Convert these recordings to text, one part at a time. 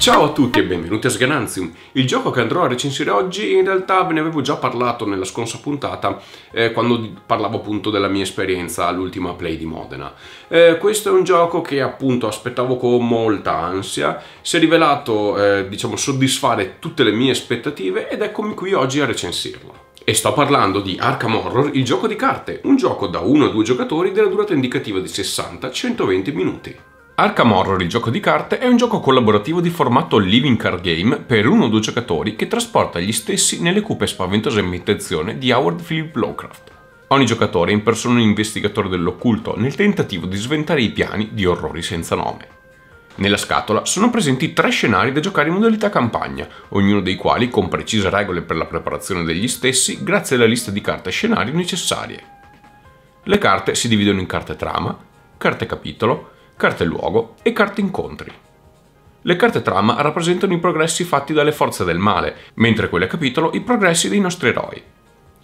Ciao a tutti e benvenuti a Sgananzium. Il gioco che andrò a recensire oggi in realtà ve ne avevo già parlato nella scorsa puntata eh, quando parlavo appunto della mia esperienza all'ultima play di Modena. Eh, questo è un gioco che appunto aspettavo con molta ansia, si è rivelato eh, diciamo soddisfare tutte le mie aspettative ed eccomi qui oggi a recensirlo. E sto parlando di Arkham Horror, il gioco di carte, un gioco da 1 a 2 giocatori della durata indicativa di 60-120 minuti. Arkham Horror, il gioco di carte, è un gioco collaborativo di formato living card game per uno o due giocatori che trasporta gli stessi nelle cupe spaventose spaventosa ambientazione di Howard Philip Lovecraft. Ogni giocatore impersona un investigatore dell'occulto nel tentativo di sventare i piani di orrori senza nome. Nella scatola sono presenti tre scenari da giocare in modalità campagna, ognuno dei quali con precise regole per la preparazione degli stessi grazie alla lista di carte e scenario necessarie. Le carte si dividono in carte trama, carte capitolo, carte luogo e carte incontri. Le carte trama rappresentano i progressi fatti dalle forze del male, mentre quelle capitolo i progressi dei nostri eroi.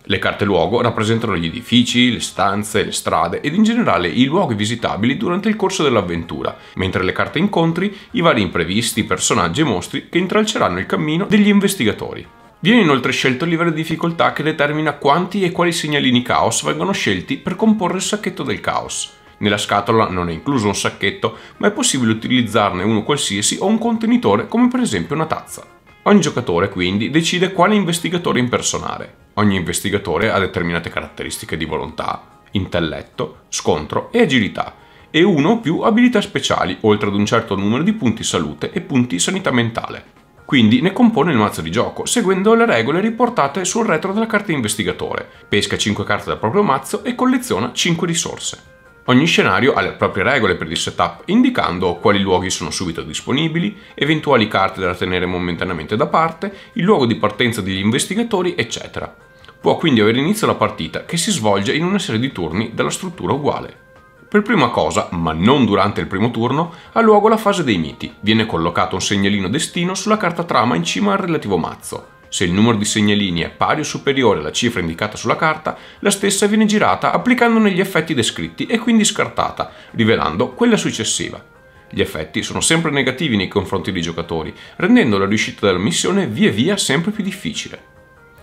Le carte luogo rappresentano gli edifici, le stanze, le strade ed in generale i luoghi visitabili durante il corso dell'avventura, mentre le carte incontri i vari imprevisti, personaggi e mostri che intralceranno il cammino degli investigatori. Viene inoltre scelto il livello di difficoltà che determina quanti e quali segnalini caos vengono scelti per comporre il sacchetto del caos. Nella scatola non è incluso un sacchetto, ma è possibile utilizzarne uno qualsiasi o un contenitore come per esempio una tazza. Ogni giocatore quindi decide quale investigatore impersonare. Ogni investigatore ha determinate caratteristiche di volontà, intelletto, scontro e agilità, e uno o più abilità speciali, oltre ad un certo numero di punti salute e punti sanità mentale. Quindi ne compone il mazzo di gioco, seguendo le regole riportate sul retro della carta investigatore. Pesca 5 carte dal proprio mazzo e colleziona 5 risorse. Ogni scenario ha le proprie regole per il setup, indicando quali luoghi sono subito disponibili, eventuali carte da tenere momentaneamente da parte, il luogo di partenza degli investigatori, eccetera. Può quindi avere inizio la partita, che si svolge in una serie di turni dalla struttura uguale. Per prima cosa, ma non durante il primo turno, ha luogo la fase dei miti. Viene collocato un segnalino destino sulla carta trama in cima al relativo mazzo. Se il numero di segnalini è pari o superiore alla cifra indicata sulla carta, la stessa viene girata applicandone gli effetti descritti e quindi scartata, rivelando quella successiva. Gli effetti sono sempre negativi nei confronti dei giocatori, rendendo la riuscita della missione via via sempre più difficile.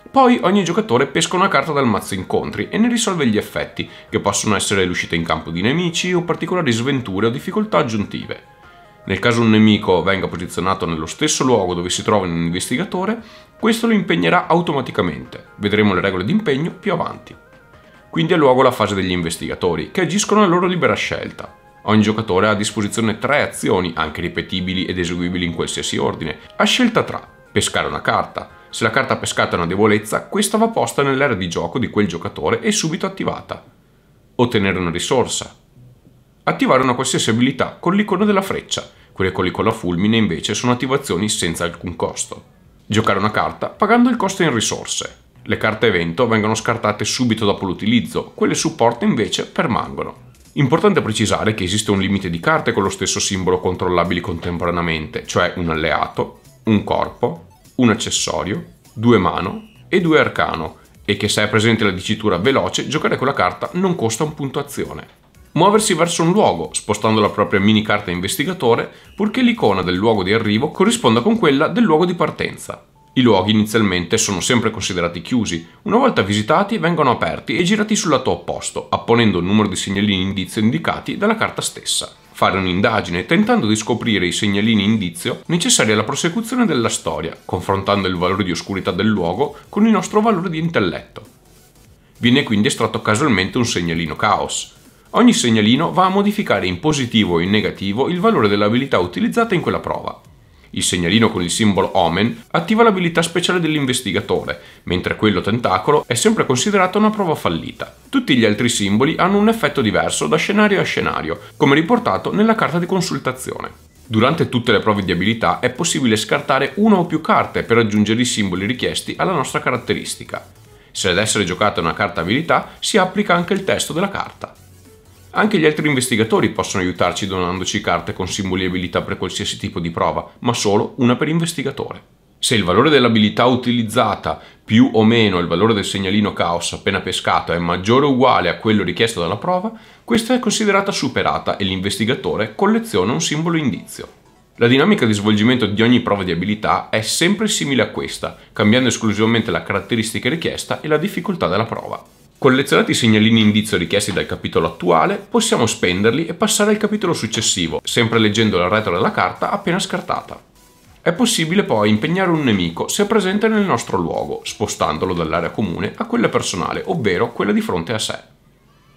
Poi ogni giocatore pesca una carta dal mazzo incontri e ne risolve gli effetti, che possono essere l'uscita in campo di nemici o particolari sventure o difficoltà aggiuntive. Nel caso un nemico venga posizionato nello stesso luogo dove si trova un investigatore, questo lo impegnerà automaticamente, vedremo le regole di impegno più avanti. Quindi è luogo la fase degli investigatori, che agiscono a loro libera scelta. Ogni giocatore ha a disposizione tre azioni, anche ripetibili ed eseguibili in qualsiasi ordine, a scelta tra pescare una carta. Se la carta pescata è una debolezza, questa va posta nell'area di gioco di quel giocatore e subito attivata. Ottenere una risorsa. Attivare una qualsiasi abilità con l'icona della freccia, quelle con l'icona fulmine invece sono attivazioni senza alcun costo giocare una carta pagando il costo in risorse. Le carte evento vengono scartate subito dopo l'utilizzo, quelle supporto invece permangono. Importante precisare che esiste un limite di carte con lo stesso simbolo controllabili contemporaneamente, cioè un alleato, un corpo, un accessorio, due mano e due arcano, e che se è presente la dicitura veloce, giocare con la carta non costa un punto azione muoversi verso un luogo, spostando la propria mini carta investigatore, purché l'icona del luogo di arrivo corrisponda con quella del luogo di partenza. I luoghi inizialmente sono sempre considerati chiusi, una volta visitati vengono aperti e girati sul lato opposto, apponendo il numero di segnalini indizio indicati dalla carta stessa. Fare un'indagine tentando di scoprire i segnalini indizio necessari alla prosecuzione della storia, confrontando il valore di oscurità del luogo con il nostro valore di intelletto. Viene quindi estratto casualmente un segnalino caos, Ogni segnalino va a modificare in positivo o in negativo il valore dell'abilità utilizzata in quella prova. Il segnalino con il simbolo Omen attiva l'abilità speciale dell'investigatore, mentre quello Tentacolo è sempre considerato una prova fallita. Tutti gli altri simboli hanno un effetto diverso da scenario a scenario, come riportato nella carta di consultazione. Durante tutte le prove di abilità è possibile scartare una o più carte per aggiungere i simboli richiesti alla nostra caratteristica. Se ad essere giocata una carta abilità, si applica anche il testo della carta. Anche gli altri investigatori possono aiutarci donandoci carte con simboli e abilità per qualsiasi tipo di prova, ma solo una per investigatore. Se il valore dell'abilità utilizzata più o meno il valore del segnalino caos appena pescato è maggiore o uguale a quello richiesto dalla prova, questa è considerata superata e l'investigatore colleziona un simbolo indizio. La dinamica di svolgimento di ogni prova di abilità è sempre simile a questa, cambiando esclusivamente la caratteristica richiesta e la difficoltà della prova. Collezionati i segnalini indizio richiesti dal capitolo attuale, possiamo spenderli e passare al capitolo successivo, sempre leggendo la retro della carta appena scartata. È possibile poi impegnare un nemico se è presente nel nostro luogo, spostandolo dall'area comune a quella personale, ovvero quella di fronte a sé.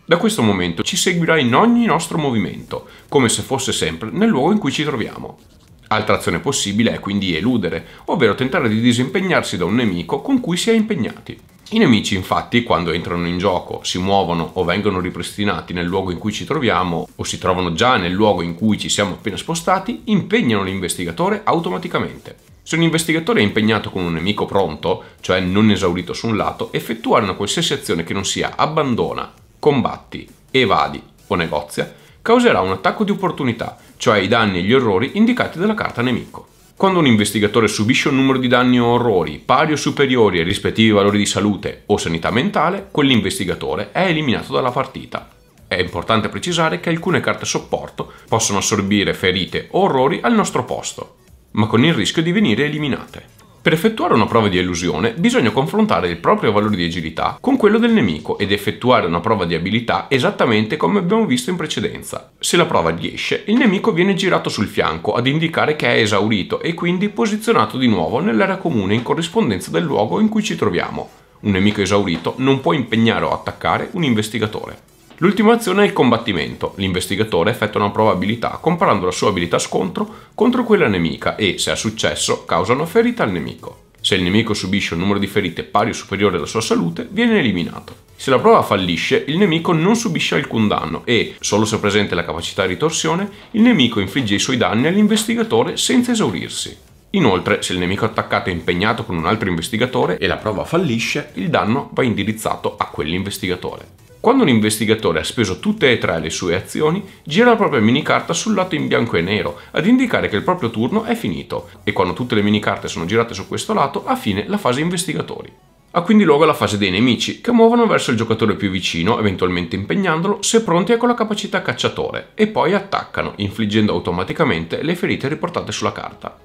Da questo momento ci seguirà in ogni nostro movimento, come se fosse sempre nel luogo in cui ci troviamo. Altra azione possibile è quindi eludere, ovvero tentare di disimpegnarsi da un nemico con cui si è impegnati. I nemici infatti quando entrano in gioco si muovono o vengono ripristinati nel luogo in cui ci troviamo o si trovano già nel luogo in cui ci siamo appena spostati, impegnano l'investigatore automaticamente. Se un investigatore è impegnato con un nemico pronto, cioè non esaurito su un lato, effettuare una qualsiasi azione che non sia abbandona, combatti, evadi o negozia, causerà un attacco di opportunità, cioè i danni e gli errori indicati dalla carta nemico. Quando un investigatore subisce un numero di danni o orrori pari o superiori ai rispettivi valori di salute o sanità mentale, quell'investigatore è eliminato dalla partita. È importante precisare che alcune carte supporto possono assorbire ferite o orrori al nostro posto, ma con il rischio di venire eliminate. Per effettuare una prova di elusione bisogna confrontare il proprio valore di agilità con quello del nemico ed effettuare una prova di abilità esattamente come abbiamo visto in precedenza. Se la prova riesce, il nemico viene girato sul fianco ad indicare che è esaurito e quindi posizionato di nuovo nell'area comune in corrispondenza del luogo in cui ci troviamo. Un nemico esaurito non può impegnare o attaccare un investigatore. L'ultima azione è il combattimento. L'investigatore effettua una probabilità comparando la sua abilità scontro contro quella nemica e, se ha successo, causa una ferita al nemico. Se il nemico subisce un numero di ferite pari o superiore alla sua salute, viene eliminato. Se la prova fallisce, il nemico non subisce alcun danno e, solo se presente la capacità di ritorsione, il nemico infligge i suoi danni all'investigatore senza esaurirsi. Inoltre, se il nemico attaccato è impegnato con un altro investigatore e la prova fallisce, il danno va indirizzato a quell'investigatore. Quando un investigatore ha speso tutte e tre le sue azioni, gira la propria minicarta sul lato in bianco e nero ad indicare che il proprio turno è finito e quando tutte le minicarte sono girate su questo lato, ha fine la fase investigatori. Ha quindi luogo la fase dei nemici, che muovono verso il giocatore più vicino, eventualmente impegnandolo, se pronti e con la capacità cacciatore, e poi attaccano, infliggendo automaticamente le ferite riportate sulla carta.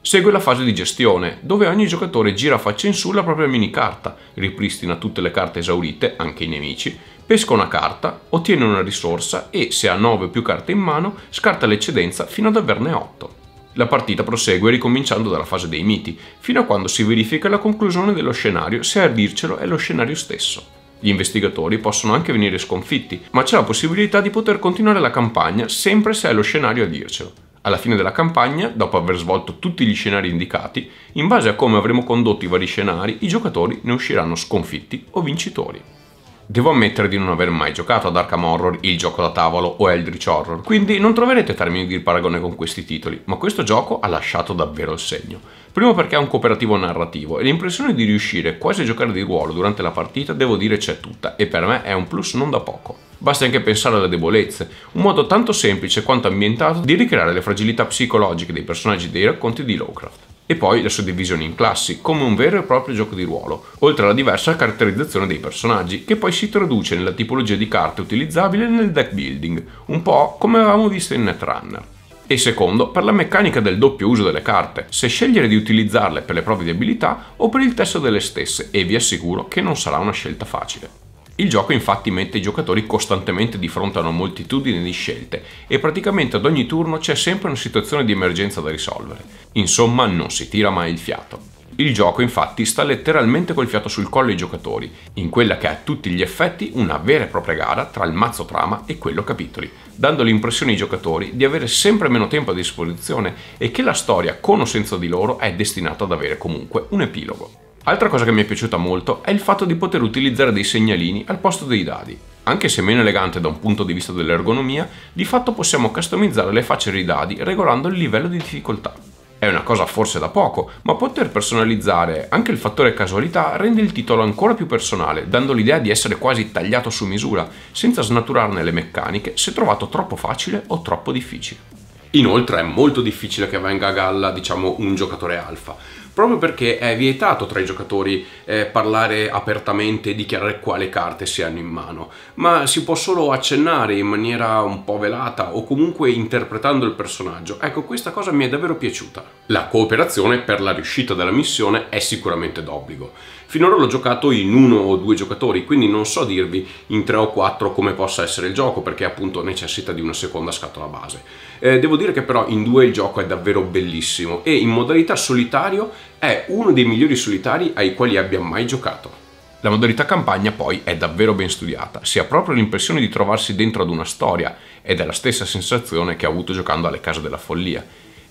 Segue la fase di gestione, dove ogni giocatore gira faccia in su la propria minicarta, ripristina tutte le carte esaurite, anche i nemici, pesca una carta, ottiene una risorsa e, se ha 9 o più carte in mano, scarta l'eccedenza fino ad averne 8. La partita prosegue ricominciando dalla fase dei miti, fino a quando si verifica la conclusione dello scenario se a dircelo è lo scenario stesso. Gli investigatori possono anche venire sconfitti, ma c'è la possibilità di poter continuare la campagna sempre se è lo scenario a dircelo. Alla fine della campagna, dopo aver svolto tutti gli scenari indicati, in base a come avremo condotto i vari scenari, i giocatori ne usciranno sconfitti o vincitori. Devo ammettere di non aver mai giocato ad Arkham Horror, il gioco da tavolo o Eldritch Horror, quindi non troverete termini di paragone con questi titoli, ma questo gioco ha lasciato davvero il segno. Primo perché è un cooperativo narrativo e l'impressione di riuscire quasi a giocare di ruolo durante la partita devo dire c'è tutta e per me è un plus non da poco. Basta anche pensare alle debolezze, un modo tanto semplice quanto ambientato di ricreare le fragilità psicologiche dei personaggi dei racconti di Lovecraft e poi la suddivisione in classi, come un vero e proprio gioco di ruolo, oltre alla diversa caratterizzazione dei personaggi, che poi si traduce nella tipologia di carte utilizzabile nel deck building, un po' come avevamo visto in Netrunner. E secondo, per la meccanica del doppio uso delle carte, se scegliere di utilizzarle per le proprie abilità o per il testo delle stesse, e vi assicuro che non sarà una scelta facile. Il gioco infatti mette i giocatori costantemente di fronte a una moltitudine di scelte e praticamente ad ogni turno c'è sempre una situazione di emergenza da risolvere. Insomma, non si tira mai il fiato. Il gioco infatti sta letteralmente col fiato sul collo ai giocatori, in quella che è a tutti gli effetti una vera e propria gara tra il mazzo trama e quello capitoli, dando l'impressione ai giocatori di avere sempre meno tempo a disposizione e che la storia, con o senza di loro, è destinata ad avere comunque un epilogo. Altra cosa che mi è piaciuta molto è il fatto di poter utilizzare dei segnalini al posto dei dadi. Anche se meno elegante da un punto di vista dell'ergonomia, di fatto possiamo customizzare le facce dei dadi regolando il livello di difficoltà. È una cosa forse da poco, ma poter personalizzare anche il fattore casualità rende il titolo ancora più personale, dando l'idea di essere quasi tagliato su misura, senza snaturarne le meccaniche se trovato troppo facile o troppo difficile. Inoltre è molto difficile che venga a galla, diciamo, un giocatore alfa, proprio perché è vietato tra i giocatori eh, parlare apertamente e dichiarare quale carte si hanno in mano, ma si può solo accennare in maniera un po' velata o comunque interpretando il personaggio. Ecco, questa cosa mi è davvero piaciuta. La cooperazione per la riuscita della missione è sicuramente d'obbligo. Finora l'ho giocato in uno o due giocatori, quindi non so dirvi in tre o quattro come possa essere il gioco, perché appunto necessita di una seconda scatola base. Eh, devo dire che però in due il gioco è davvero bellissimo e in modalità solitario è uno dei migliori solitari ai quali abbia mai giocato. La modalità campagna poi è davvero ben studiata, si ha proprio l'impressione di trovarsi dentro ad una storia ed è la stessa sensazione che ho avuto giocando alle Case della Follia.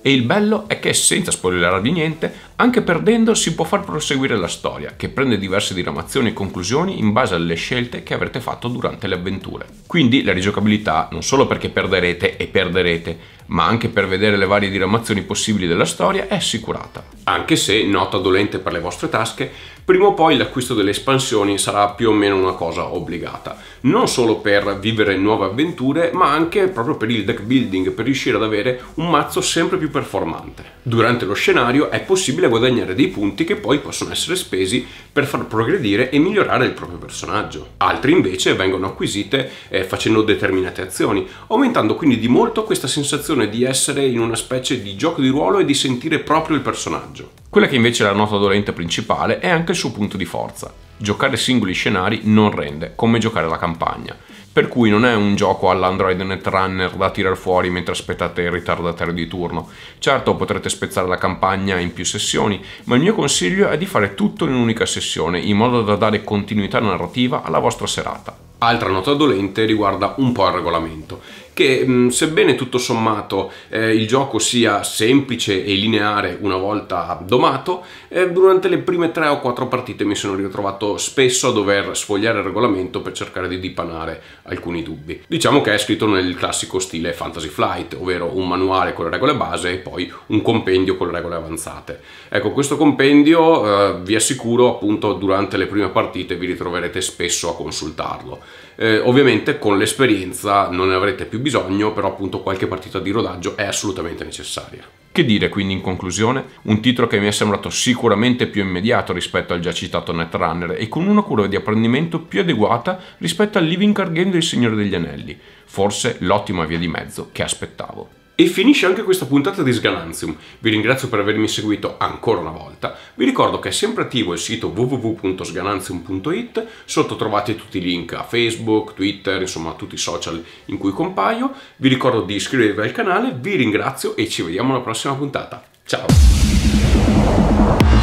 E il bello è che, senza di niente, anche perdendo si può far proseguire la storia, che prende diverse diramazioni e conclusioni in base alle scelte che avrete fatto durante le avventure. Quindi la rigiocabilità non solo perché perderete e perderete, ma anche per vedere le varie diramazioni possibili della storia, è assicurata. Anche se, nota dolente per le vostre tasche, prima o poi l'acquisto delle espansioni sarà più o meno una cosa obbligata, non solo per vivere nuove avventure, ma anche proprio per il deck building, per riuscire ad avere un mazzo sempre più performante. Durante lo scenario è possibile guadagnare dei punti che poi possono essere spesi per far progredire e migliorare il proprio personaggio. Altri invece vengono acquisite eh, facendo determinate azioni, aumentando quindi di molto questa sensazione di essere in una specie di gioco di ruolo e di sentire proprio il personaggio. Quella che invece è la nota dolente principale è anche il suo punto di forza giocare singoli scenari non rende come giocare la campagna. Per cui non è un gioco all'Android Netrunner da tirar fuori mentre aspettate il ritardatario di turno. Certo potrete spezzare la campagna in più sessioni, ma il mio consiglio è di fare tutto in un'unica sessione, in modo da dare continuità narrativa alla vostra serata. Altra nota dolente riguarda un po' il regolamento che mh, sebbene tutto sommato eh, il gioco sia semplice e lineare una volta domato, eh, durante le prime 3 o 4 partite mi sono ritrovato spesso a dover sfogliare il regolamento per cercare di dipanare alcuni dubbi. Diciamo che è scritto nel classico stile Fantasy Flight, ovvero un manuale con le regole base e poi un compendio con le regole avanzate. Ecco, questo compendio eh, vi assicuro appunto durante le prime partite vi ritroverete spesso a consultarlo eh, ovviamente con l'esperienza non ne avrete più bisogno, però appunto qualche partita di rodaggio è assolutamente necessaria. Che dire quindi in conclusione? Un titolo che mi è sembrato sicuramente più immediato rispetto al già citato Netrunner e con una curva di apprendimento più adeguata rispetto al Living Card Game del Signore degli Anelli, forse l'ottima via di mezzo che aspettavo. E finisce anche questa puntata di Sgalanzium. Vi ringrazio per avermi seguito ancora una volta. Vi ricordo che è sempre attivo il sito www.sgalanzium.it, sotto trovate tutti i link a Facebook, Twitter, insomma tutti i social in cui compaio. Vi ricordo di iscrivervi al canale, vi ringrazio e ci vediamo alla prossima puntata. Ciao!